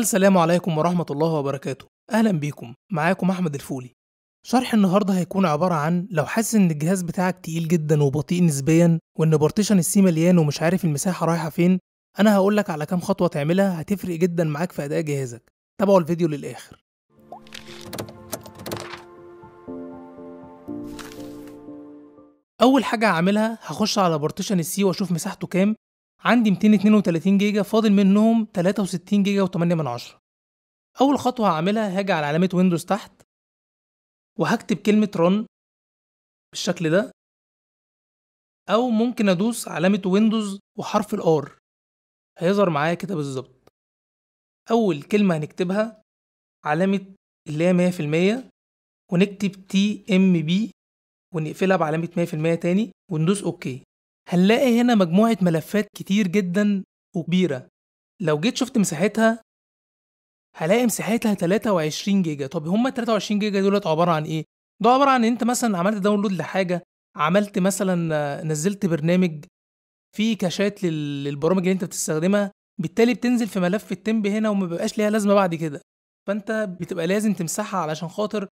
السلام عليكم ورحمة الله وبركاته أهلا بيكم معاكم أحمد الفولي شرح النهاردة هيكون عبارة عن لو حاسس إن الجهاز بتاعك تقيل جدا وبطيء نسبيا وإن بارتيشن السي مليان ومش عارف المساحة رايحة فين أنا هقولك على كام خطوة تعملها هتفرق جدا معاك في أداء جهازك تابعوا الفيديو للآخر أول حاجة هعملها هخش على بارتيشن السي وأشوف مساحته كام عندي 232 جيجا فاضل منهم 63 جيجا و8 من عشرة أول خطوة هعملها هاجي على علامة ويندوز تحت وهكتب كلمة run بالشكل ده أو ممكن أدوس علامة ويندوز وحرف R هيظهر معايا كده بالظبط أول كلمة هنكتبها علامة اللي هي مية في المية ونكتب تي ام بي ونقفلها بعلامة مية في المية تاني وندوس أوكي هنلاقي هنا مجموعة ملفات كتير جدا وكبيرة لو جيت شفت مساحتها هلاقي مساحتها 23 جيجا طب هما 23 جيجا دولت عبارة عن ايه؟ ده عبارة عن انت مثلا عملت داونلود لحاجة عملت مثلا آه، نزلت برنامج فيه كاشات للبرامج اللي انت بتستخدمها بالتالي بتنزل في ملف التمب هنا وما بيبقاش ليها لازمة بعد كده فانت بتبقى لازم تمسحها علشان خاطر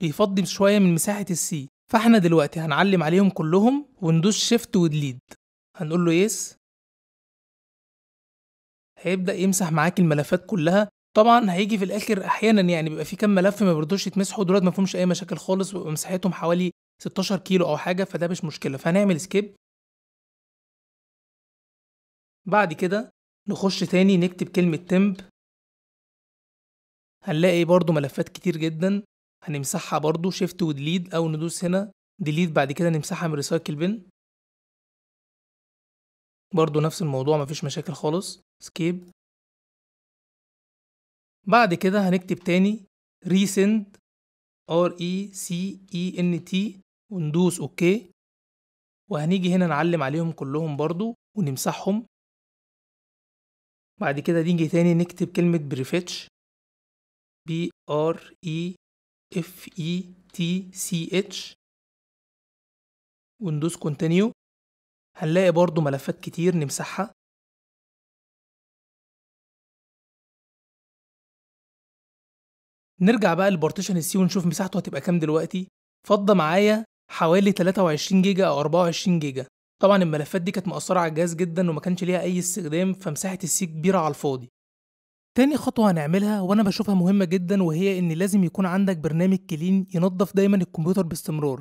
بيفضي شوية من مساحة السي فاحنا دلوقتي هنعلم عليهم كلهم وندوس شيفت وديليت هنقول له يس هيبدأ يمسح معاك الملفات كلها طبعا هيجي في الاخر احيانا يعني بيبقى في كام ملف ما بيرضوش يتمسحوا دولت ما فيهمش اي مشاكل خالص ومساحتهم مساحتهم حوالي 16 كيلو او حاجه فده مش مشكله فهنعمل سكيب بعد كده نخش تاني نكتب كلمه تمب هنلاقي برضو ملفات كتير جدا هنمسحها برضو شيفت وديليت او ندوس هنا ديليت بعد كده نمسحها من ريسايكل بن برضو نفس الموضوع مفيش مشاكل خالص سكيب بعد كده هنكتب تاني ريسند ار اي سي اي ان تي وندوس اوكي وهنيجي هنا نعلم عليهم كلهم برضو ونمسحهم بعد كده نيجي تاني نكتب كلمة بريفتش بي ار اي F E T C H وندوس كونتينيو هنلاقي برضو ملفات كتير نمسحها نرجع بقى للبارتيشن السي ونشوف مساحته هتبقى كام دلوقتي فضى معايا حوالي 23 جيجا او 24 جيجا طبعا الملفات دي كانت مأثرة على الجهاز جدا وما كانش ليها اي استخدام فمساحة السي كبيرة على الفاضي تاني خطوة هنعملها وأنا بشوفها مهمة جدا وهي إن لازم يكون عندك برنامج كلين ينظف دايما الكمبيوتر باستمرار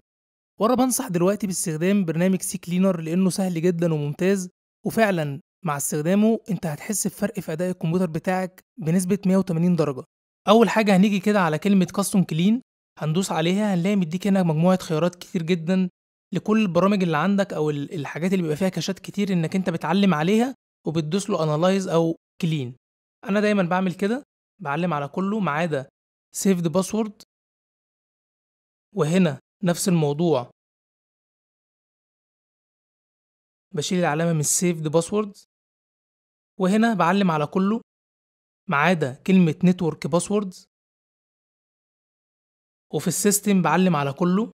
وأنا بنصح دلوقتي باستخدام برنامج سي كلينر لأنه سهل جدا وممتاز وفعلا مع استخدامه أنت هتحس بفرق في أداء الكمبيوتر بتاعك بنسبة 180 درجة أول حاجة هنيجي كده على كلمة كاستوم كلين هندوس عليها هنلاقي مديك هنا مجموعة خيارات كتير جدا لكل البرامج اللي عندك أو الحاجات اللي بيبقى فيها كاشات كتير إنك أنت بتعلم عليها وبتدوس له انالايز أو كلين انا دايما بعمل كده بعلم على كله ما عدا سيفد باسورد وهنا نفس الموضوع بشيل العلامه من السيفد باسورد وهنا بعلم على كله ما عدا كلمه نتورك باسورد وفي السيستم بعلم على كله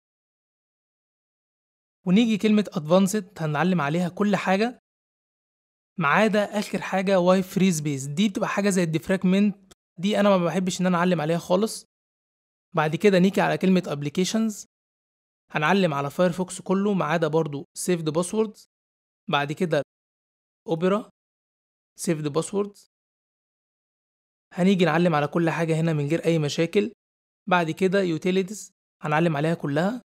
ونيجي كلمة Advanced هنعلم عليها كل حاجة ما عدا اخر حاجه واي فري سبيس دي بتبقى حاجه زي الديفراجمنت دي انا ما بحبش ان انا اعلم عليها خالص بعد كده نيجي على كلمه ابلكيشنز هنعلم على فايرفوكس كله ما عدا برضو سيفد باسوردز بعد كده اوبرا سيفد باسوردز هنيجي نعلم على كل حاجه هنا من غير اي مشاكل بعد كده يوتيليتيز هنعلم عليها كلها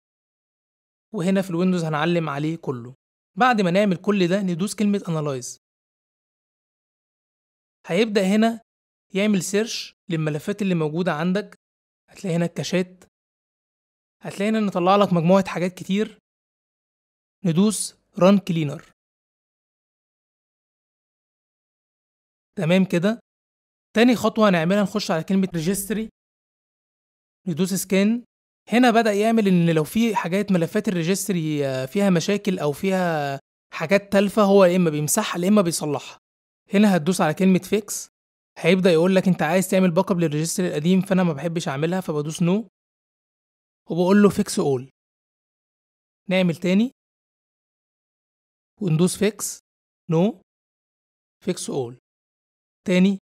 وهنا في الويندوز هنعلم عليه كله بعد ما نعمل كل ده ندوس كلمة Analyze هيبدأ هنا يعمل سيرش للملفات اللي موجودة عندك هتلاقي هنا الكاشات هتلاقي هنا نطلع لك مجموعة حاجات كتير ندوس ران كلينر تمام كده تاني خطوة هنعملها نخش على كلمة ريجستري ندوس سكان هنا بدأ يعمل إن لو في حاجات ملفات الريجستري فيها مشاكل أو فيها حاجات تالفة هو يا إما بيمسحها يا إما بيصلحها هنا هتدوس على كلمه فيكس هيبدا يقول لك انت عايز تعمل باك اب للريجستر القديم فانا ما بحبش اعملها فبدوس نو وبقول له فيكس اول نعمل تاني وندوس فيكس نو فيكس اول تاني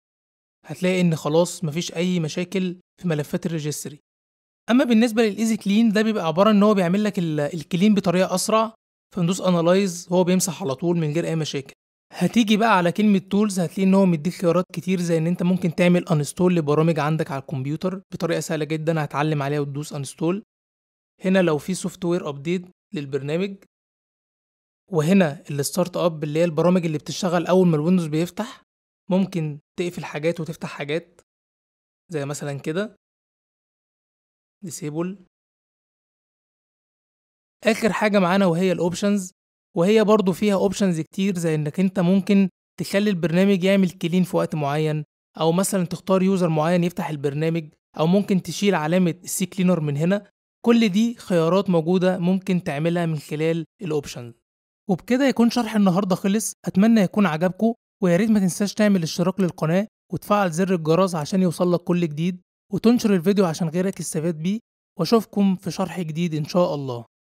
هتلاقي ان خلاص مفيش اي مشاكل في ملفات الريجستري اما بالنسبه للايزي كلين ده بيبقى عباره ان هو بيعمل لك الكلين بطريقه اسرع فندوس انالايز هو بيمسح على طول من غير اي مشاكل هتيجي بقى على كلمة تولز هتلاقي ان هو مديك خيارات كتير زي ان انت ممكن تعمل انستول لبرامج عندك على الكمبيوتر بطريقة سهلة جدا هتعلم عليها وتدوس انستول هنا لو في سوفت وير ابديت للبرنامج وهنا الستارت اب اللي هي البرامج اللي بتشتغل اول ما الويندوز بيفتح ممكن تقفل حاجات وتفتح حاجات زي مثلا كده ديسيبل اخر حاجة معانا وهي الاوبشنز وهي برضو فيها اوبشنز كتير زي انك انت ممكن تخلي البرنامج يعمل كلين في وقت معين او مثلا تختار يوزر معين يفتح البرنامج او ممكن تشيل علامه السي كلينر من هنا كل دي خيارات موجوده ممكن تعملها من خلال الاوبشنز وبكده يكون شرح النهارده خلص اتمنى يكون عجبكم ويا ريت ما تنساش تعمل اشتراك للقناه وتفعل زر الجرس عشان يوصلك كل جديد وتنشر الفيديو عشان غيرك يستفاد بيه واشوفكم في شرح جديد ان شاء الله